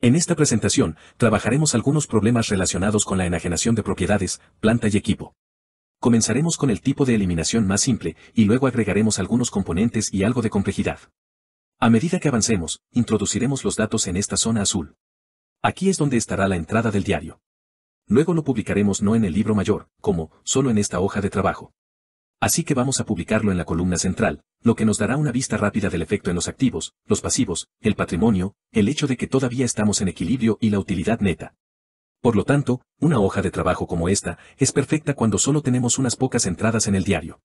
En esta presentación, trabajaremos algunos problemas relacionados con la enajenación de propiedades, planta y equipo. Comenzaremos con el tipo de eliminación más simple, y luego agregaremos algunos componentes y algo de complejidad. A medida que avancemos, introduciremos los datos en esta zona azul. Aquí es donde estará la entrada del diario. Luego lo publicaremos no en el libro mayor, como, solo en esta hoja de trabajo. Así que vamos a publicarlo en la columna central, lo que nos dará una vista rápida del efecto en los activos, los pasivos, el patrimonio, el hecho de que todavía estamos en equilibrio y la utilidad neta. Por lo tanto, una hoja de trabajo como esta es perfecta cuando solo tenemos unas pocas entradas en el diario.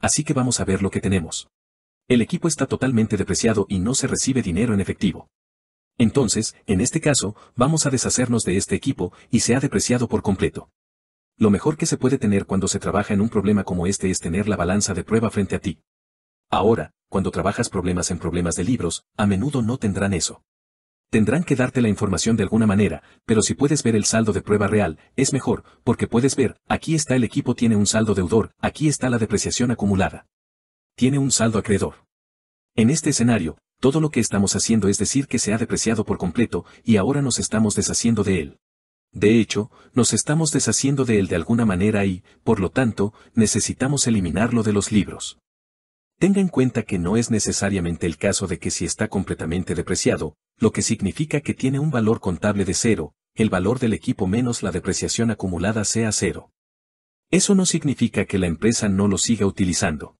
Así que vamos a ver lo que tenemos. El equipo está totalmente depreciado y no se recibe dinero en efectivo. Entonces, en este caso, vamos a deshacernos de este equipo y se ha depreciado por completo. Lo mejor que se puede tener cuando se trabaja en un problema como este es tener la balanza de prueba frente a ti. Ahora, cuando trabajas problemas en problemas de libros, a menudo no tendrán eso. Tendrán que darte la información de alguna manera, pero si puedes ver el saldo de prueba real, es mejor, porque puedes ver, aquí está el equipo tiene un saldo deudor, aquí está la depreciación acumulada. Tiene un saldo acreedor. En este escenario, todo lo que estamos haciendo es decir que se ha depreciado por completo, y ahora nos estamos deshaciendo de él. De hecho, nos estamos deshaciendo de él de alguna manera y, por lo tanto, necesitamos eliminarlo de los libros. Tenga en cuenta que no es necesariamente el caso de que si está completamente depreciado, lo que significa que tiene un valor contable de cero, el valor del equipo menos la depreciación acumulada sea cero. Eso no significa que la empresa no lo siga utilizando.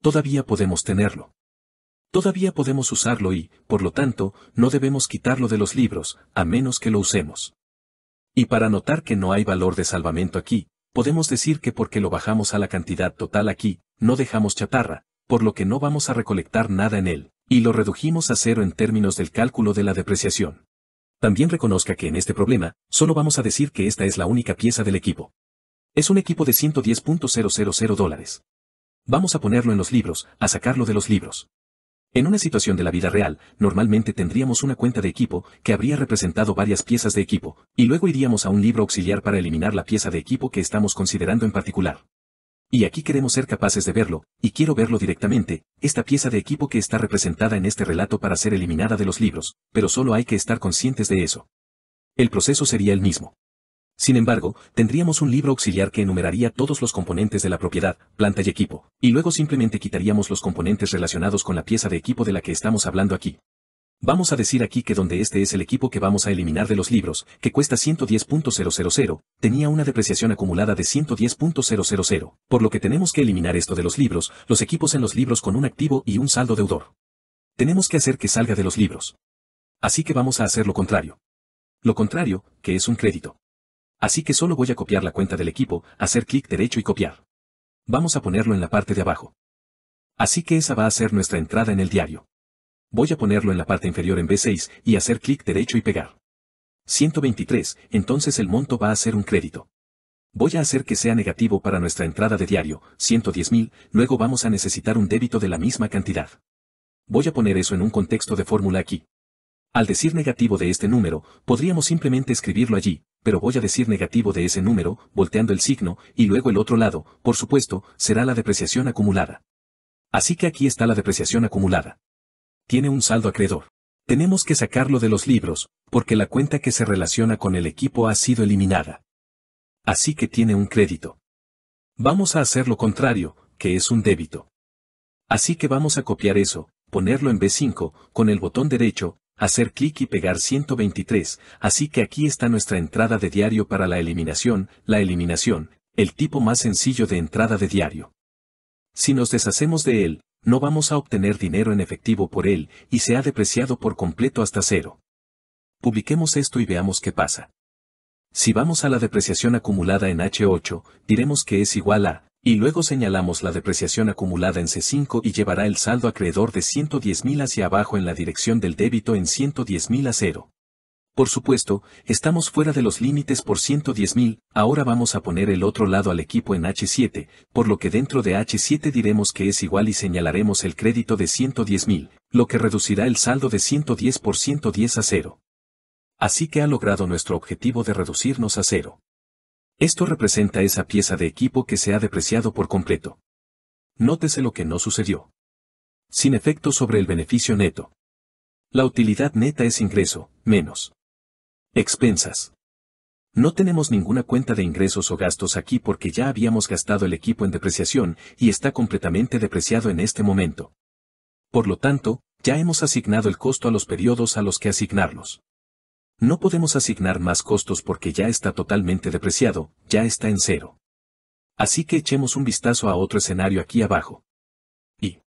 Todavía podemos tenerlo. Todavía podemos usarlo y, por lo tanto, no debemos quitarlo de los libros, a menos que lo usemos. Y para notar que no hay valor de salvamento aquí, podemos decir que porque lo bajamos a la cantidad total aquí, no dejamos chatarra, por lo que no vamos a recolectar nada en él, y lo redujimos a cero en términos del cálculo de la depreciación. También reconozca que en este problema, solo vamos a decir que esta es la única pieza del equipo. Es un equipo de 110.000 dólares. Vamos a ponerlo en los libros, a sacarlo de los libros. En una situación de la vida real, normalmente tendríamos una cuenta de equipo que habría representado varias piezas de equipo, y luego iríamos a un libro auxiliar para eliminar la pieza de equipo que estamos considerando en particular. Y aquí queremos ser capaces de verlo, y quiero verlo directamente, esta pieza de equipo que está representada en este relato para ser eliminada de los libros, pero solo hay que estar conscientes de eso. El proceso sería el mismo. Sin embargo, tendríamos un libro auxiliar que enumeraría todos los componentes de la propiedad, planta y equipo, y luego simplemente quitaríamos los componentes relacionados con la pieza de equipo de la que estamos hablando aquí. Vamos a decir aquí que donde este es el equipo que vamos a eliminar de los libros, que cuesta 110.000, tenía una depreciación acumulada de 110.000, por lo que tenemos que eliminar esto de los libros, los equipos en los libros con un activo y un saldo deudor. Tenemos que hacer que salga de los libros. Así que vamos a hacer lo contrario. Lo contrario, que es un crédito. Así que solo voy a copiar la cuenta del equipo, hacer clic derecho y copiar. Vamos a ponerlo en la parte de abajo. Así que esa va a ser nuestra entrada en el diario. Voy a ponerlo en la parte inferior en B6 y hacer clic derecho y pegar. 123, entonces el monto va a ser un crédito. Voy a hacer que sea negativo para nuestra entrada de diario, 110.000, luego vamos a necesitar un débito de la misma cantidad. Voy a poner eso en un contexto de fórmula aquí. Al decir negativo de este número, podríamos simplemente escribirlo allí, pero voy a decir negativo de ese número, volteando el signo, y luego el otro lado, por supuesto, será la depreciación acumulada. Así que aquí está la depreciación acumulada. Tiene un saldo acreedor. Tenemos que sacarlo de los libros, porque la cuenta que se relaciona con el equipo ha sido eliminada. Así que tiene un crédito. Vamos a hacer lo contrario, que es un débito. Así que vamos a copiar eso, ponerlo en B5, con el botón derecho, hacer clic y pegar 123, así que aquí está nuestra entrada de diario para la eliminación, la eliminación, el tipo más sencillo de entrada de diario. Si nos deshacemos de él, no vamos a obtener dinero en efectivo por él, y se ha depreciado por completo hasta cero. Publiquemos esto y veamos qué pasa. Si vamos a la depreciación acumulada en H8, diremos que es igual a y luego señalamos la depreciación acumulada en C5 y llevará el saldo acreedor de 110.000 hacia abajo en la dirección del débito en 110.000 a cero. Por supuesto, estamos fuera de los límites por 110.000, ahora vamos a poner el otro lado al equipo en H7, por lo que dentro de H7 diremos que es igual y señalaremos el crédito de 110.000, lo que reducirá el saldo de 110 por 110 a cero. Así que ha logrado nuestro objetivo de reducirnos a cero. Esto representa esa pieza de equipo que se ha depreciado por completo. Nótese lo que no sucedió. Sin efecto sobre el beneficio neto. La utilidad neta es ingreso, menos. Expensas. No tenemos ninguna cuenta de ingresos o gastos aquí porque ya habíamos gastado el equipo en depreciación y está completamente depreciado en este momento. Por lo tanto, ya hemos asignado el costo a los periodos a los que asignarlos. No podemos asignar más costos porque ya está totalmente depreciado, ya está en cero. Así que echemos un vistazo a otro escenario aquí abajo. Y